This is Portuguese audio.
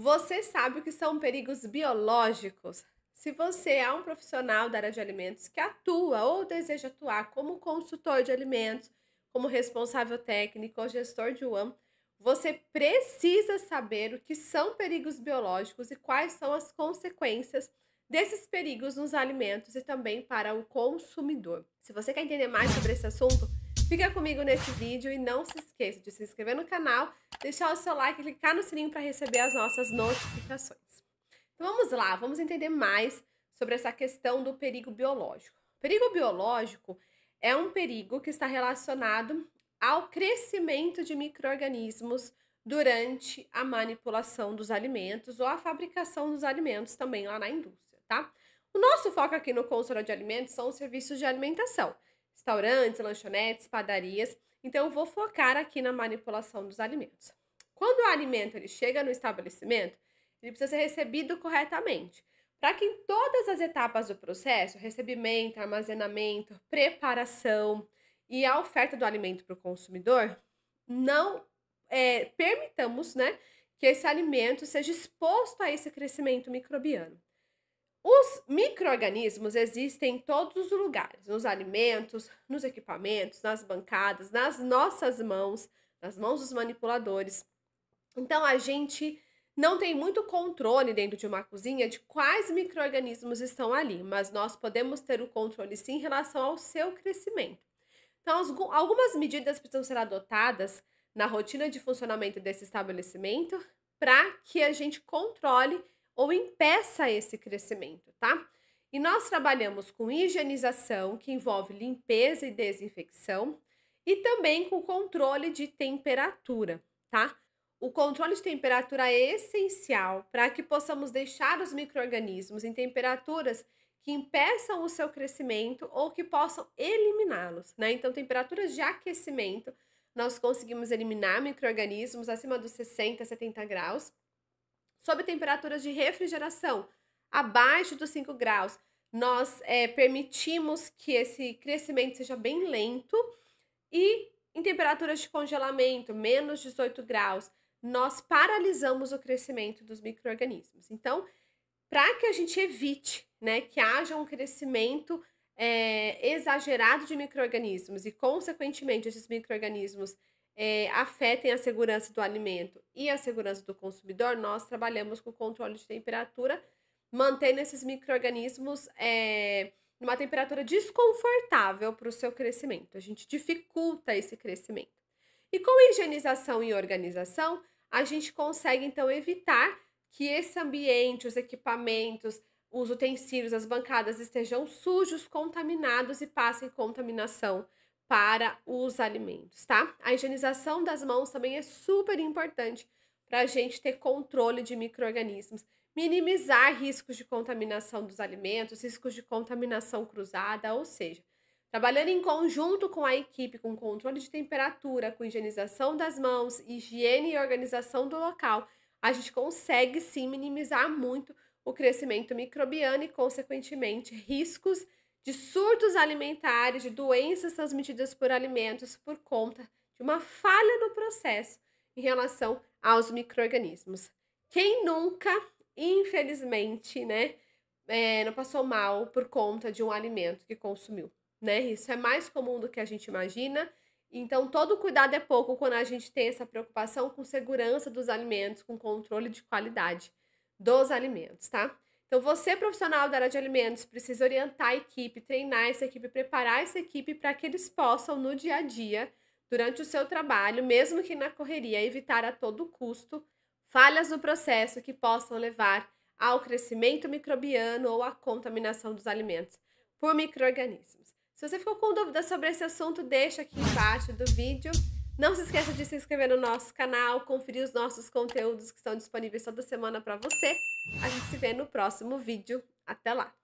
Você sabe o que são perigos biológicos? Se você é um profissional da área de alimentos que atua ou deseja atuar como consultor de alimentos, como responsável técnico ou gestor de UAM, você precisa saber o que são perigos biológicos e quais são as consequências desses perigos nos alimentos e também para o consumidor. Se você quer entender mais sobre esse assunto, fica comigo nesse vídeo e não se esqueça de se inscrever no canal deixar o seu like e clicar no sininho para receber as nossas notificações. Então vamos lá, vamos entender mais sobre essa questão do perigo biológico. O perigo biológico é um perigo que está relacionado ao crescimento de micro-organismos durante a manipulação dos alimentos ou a fabricação dos alimentos também lá na indústria, tá? O nosso foco aqui no consultório de alimentos são os serviços de alimentação restaurantes, lanchonetes, padarias. Então, eu vou focar aqui na manipulação dos alimentos. Quando o alimento ele chega no estabelecimento, ele precisa ser recebido corretamente, para que em todas as etapas do processo, recebimento, armazenamento, preparação e a oferta do alimento para o consumidor, não é, permitamos né, que esse alimento seja exposto a esse crescimento microbiano. Os micro-organismos existem em todos os lugares, nos alimentos, nos equipamentos, nas bancadas, nas nossas mãos, nas mãos dos manipuladores. Então a gente não tem muito controle dentro de uma cozinha de quais micro-organismos estão ali, mas nós podemos ter o controle sim em relação ao seu crescimento. Então, algumas medidas precisam ser adotadas na rotina de funcionamento desse estabelecimento para que a gente controle ou impeça esse crescimento, tá? E nós trabalhamos com higienização, que envolve limpeza e desinfecção, e também com controle de temperatura, tá? O controle de temperatura é essencial para que possamos deixar os micro-organismos em temperaturas que impeçam o seu crescimento ou que possam eliminá-los, né? Então, temperaturas de aquecimento, nós conseguimos eliminar micro-organismos acima dos 60, 70 graus sob temperaturas de refrigeração abaixo dos 5 graus, nós é, permitimos que esse crescimento seja bem lento e em temperaturas de congelamento, menos 18 graus, nós paralisamos o crescimento dos micro-organismos. Então, para que a gente evite né, que haja um crescimento é, exagerado de micro-organismos e, consequentemente, esses micro-organismos é, afetem a segurança do alimento e a segurança do consumidor, nós trabalhamos com o controle de temperatura, mantendo esses micro-organismos é, numa temperatura desconfortável para o seu crescimento. A gente dificulta esse crescimento. E com higienização e organização, a gente consegue então evitar que esse ambiente, os equipamentos, os utensílios, as bancadas estejam sujos, contaminados e passem contaminação para os alimentos, tá? A higienização das mãos também é super importante para a gente ter controle de micro-organismos, minimizar riscos de contaminação dos alimentos, riscos de contaminação cruzada, ou seja, trabalhando em conjunto com a equipe, com controle de temperatura, com higienização das mãos, higiene e organização do local, a gente consegue sim minimizar muito o crescimento microbiano e, consequentemente, riscos de surtos alimentares, de doenças transmitidas por alimentos por conta de uma falha no processo em relação aos micro-organismos. Quem nunca, infelizmente, né, é, não passou mal por conta de um alimento que consumiu, né? Isso é mais comum do que a gente imagina. Então, todo cuidado é pouco quando a gente tem essa preocupação com segurança dos alimentos, com controle de qualidade dos alimentos, tá? Então, você, profissional da área de alimentos, precisa orientar a equipe, treinar essa equipe, preparar essa equipe para que eles possam, no dia a dia, durante o seu trabalho, mesmo que na correria, evitar a todo custo falhas no processo que possam levar ao crescimento microbiano ou à contaminação dos alimentos por micro-organismos. Se você ficou com dúvida sobre esse assunto, deixa aqui embaixo do vídeo não se esqueça de se inscrever no nosso canal, conferir os nossos conteúdos que estão disponíveis toda semana para você. A gente se vê no próximo vídeo. Até lá!